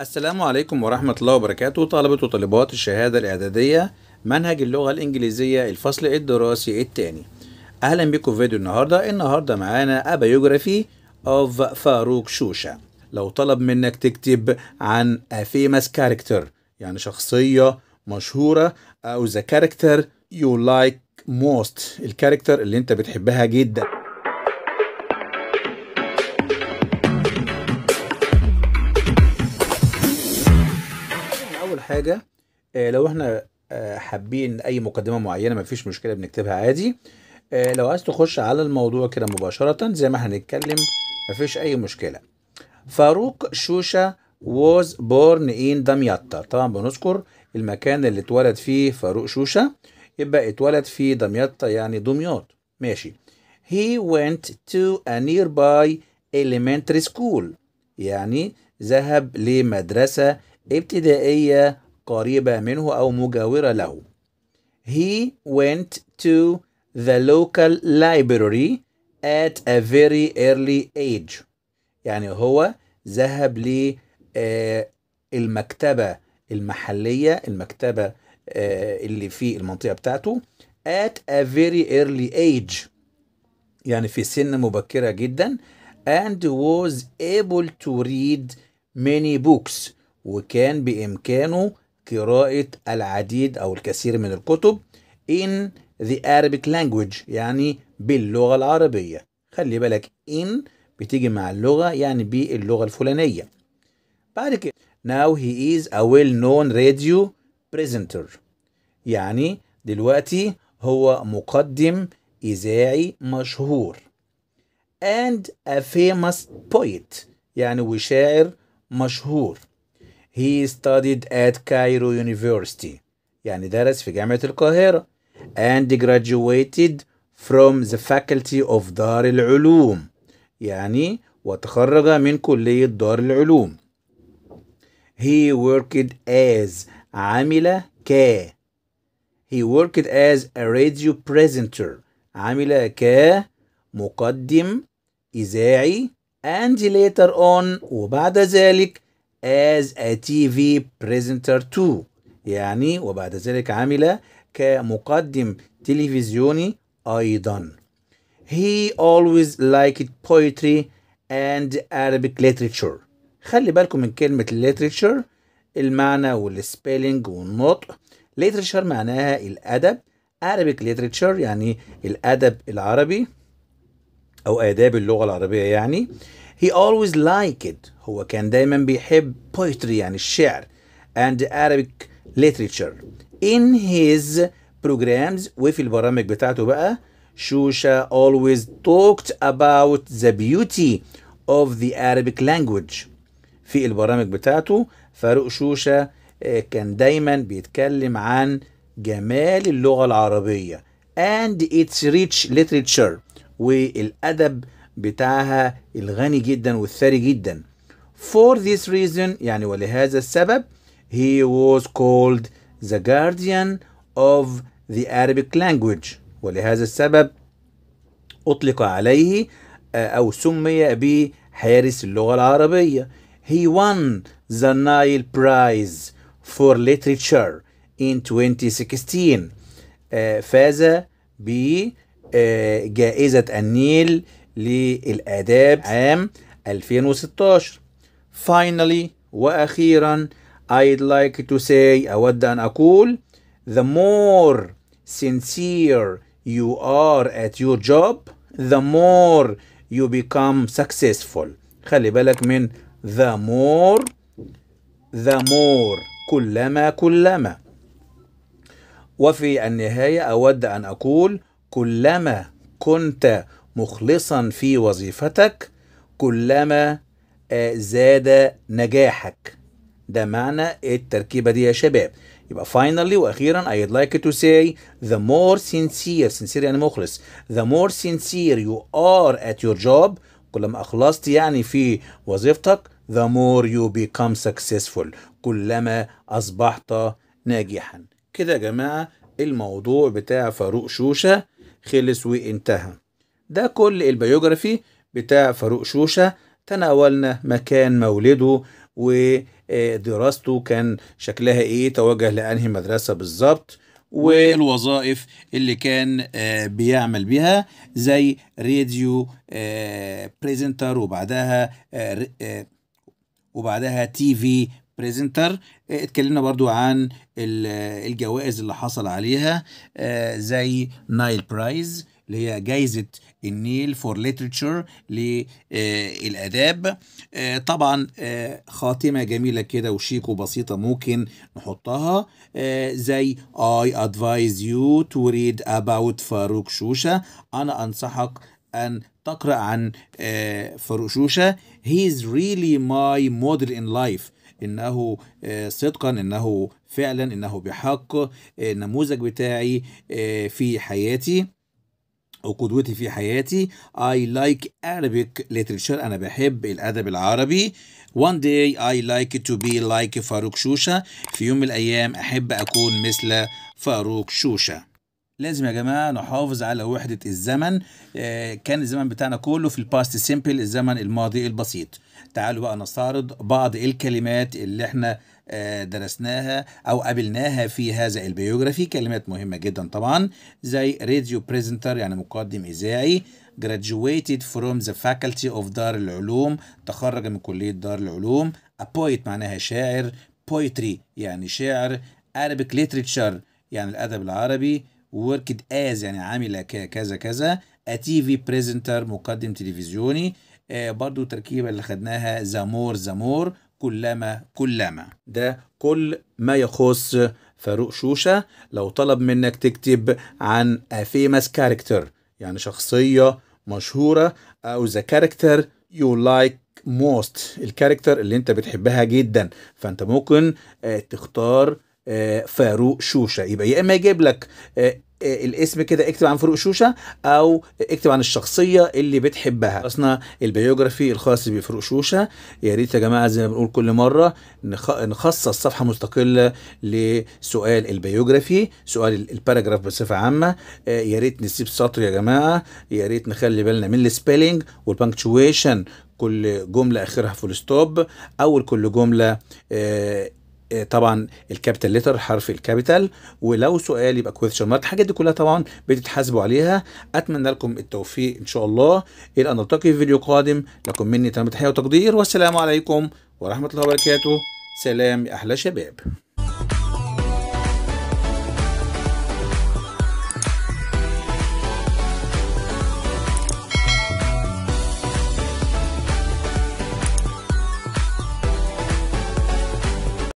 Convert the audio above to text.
السلام عليكم ورحمة الله وبركاته طالبة وطالبات الشهادة الإعدادية منهج اللغة الإنجليزية الفصل الدراسي الثاني أهلا بكم في فيديو النهاردة النهاردة معانا أبيوغرافي أوف فاروق شوشة لو طلب منك تكتب عن a famous character يعني شخصية مشهورة أو the character you like most الكاركتر اللي أنت بتحبها جداً حاجه آه، لو احنا آه، حابين اي مقدمه معينه مفيش مشكله بنكتبها عادي آه، لو عايز تخش على الموضوع كده مباشره زي ما هنتكلم مفيش اي مشكله فاروق شوشه was born in دمياط طبعا بنذكر المكان اللي اتولد فيه فاروق شوشه يبقى اتولد في دمياط يعني دمياط ماشي he went to a nearby elementary school يعني ذهب لمدرسة ابتدائية قريبة منه أو مجاورة له. He went to the local library at a very early age. يعني هو ذهب للمكتبة آه، المحلية المكتبة آه، اللي في المنطقة بتاعته at a very early age يعني في سن مبكرة جدا and was able to read many books وكان بإمكانه قراءة العديد أو الكثير من الكتب in the Arabic language يعني باللغة العربية خلي بالك in بتيجي مع اللغة يعني باللغة الفلانية بعد كده now he is a well-known radio presenter يعني دلوقتي هو مقدم إذاعي مشهور and a famous poet يعني وشاعر مشهور He studied at Cairo University يعني درس في جامعة القاهرة and graduated from the faculty of دار العلوم يعني وتخرج من كلية دار العلوم He worked as عمل ك He worked as a radio presenter عمل ك مقدم إذاعي and later on وبعد ذلك as a TV presenter too يعني وبعد ذلك عمل كمقدم تلفزيوني أيضا He always liked poetry and Arabic literature خلي بالكم من كلمة literature المعنى والسبيلنج والنطق literature معناها الأدب Arabic literature يعني الأدب العربي أو آداب اللغة العربية يعني he always liked هو كان دايما بيحب poetry يعني الشعر and Arabic literature in his programs وفي البرامج بتاعته بقى Shusha always talked about the beauty of the Arabic language في البرامج بتاعته فاروق شوشة كان دايما بيتكلم عن جمال اللغة العربية and its rich literature والأدب بتاعها الغني جدا والثري جدا for this reason يعني ولهذا السبب he was called the guardian of the Arabic language ولهذا السبب أطلق عليه آه، أو سمي بحارس اللغة العربية he won the Nile Prize for Literature in 2016 آه، فاز بجائزة النيل للآداب عام 2016 Finally وأخيرا I'd like to say أود أن أقول The more sincere you are at your job the more you become successful خلي بالك من the more the more كلما كلما وفي النهاية أود أن أقول كلما كنت مخلصا في وظيفتك كلما آه، زاد نجاحك ده معنى التركيبة دي يا شباب يبقى finally واخيرا I'd like to say the more sincere sincere يعني مخلص the more sincere you are at your job كلما اخلصت يعني في وظيفتك the more you become successful كلما اصبحت ناجحا كده يا جماعة الموضوع بتاع فاروق شوشة خلص وانتهى ده كل البيوجرافي بتاع فاروق شوشة تناولنا مكان مولده ودراسته كان شكلها ايه توجه لانهي مدرسة بالظبط والوظائف اللي كان آه، بيعمل بها زي راديو آه، بريزنتر وبعدها آه، وبعدها تي في بريزنتر اتكلمنا برضو عن الجوائز اللي حصل عليها زي نايل برايز اللي هي جايزة النيل فور ليتريتشر للآداب آه، طبعا آه، خاتمة جميلة كده وشيك وبسيطة ممكن نحطها آه، زي I advise you to read about فاروق شوشة أنا أنصحك أن تقرأ عن فاروق شوشة he is really my model in life انه صدقا انه فعلا انه بحق النموذج بتاعي في حياتي وقدوتي في حياتي I like Arabic literature أنا بحب الأدب العربي One day I like to be like فاروق شوشة في يوم من الأيام أحب أكون مثل فاروق شوشة لازم يا جماعة نحافظ على وحدة الزمن آه، كان الزمن بتاعنا كله في الباست سيمبل الزمن الماضي البسيط تعالوا بقى نستعرض بعض الكلمات اللي احنا آه، درسناها أو قابلناها في هذا البيوجرافي كلمات مهمة جدا طبعا زي راديو بريزنتر يعني مقدم إذاعي graduated from the faculty of دار العلوم تخرج من كلية دار العلوم a poet معناها شاعر poetry يعني شعر Arabic literature يعني الأدب العربي worked as يعني عامل كذا كذا a TV presenter مقدم تلفزيوني آه، برضو تركيبة اللي خدناها زامور زامور كلما كلما ده كل ما يخص فاروق شوشة لو طلب منك تكتب عن a famous character يعني شخصية مشهورة أو the character you like most الكاركتر اللي انت بتحبها جدا فانت ممكن آه، تختار آه، فاروق شوشة يبقى يا اما يجيب لك آه، آه، الاسم كده اكتب عن فروق شوشه او اكتب عن الشخصيه اللي بتحبها خلصنا البيوجرافي الخاص بفروق شوشه يا ريت يا جماعه زي ما بنقول كل مره نخصص صفحه مستقله لسؤال البيوجرافي سؤال الباراجراف بصفه عامه آه، يا ريت نسيب سطر يا جماعه يا ريت نخلي بالنا من السبيلنج والبنكتويشن كل جملة آخرها فول ستوب أول كل جملة آه، طبعا الكابيتال ليتر حرف الكابيتال ولو سؤال يبقى كويشن مارك الحاجات دي كلها طبعا بتتحاسبوا عليها اتمنى لكم التوفيق ان شاء الله الى ان نلتقي في فيديو قادم لكم مني تمام تحيه وتقدير والسلام عليكم ورحمه الله وبركاته سلام يا احلى شباب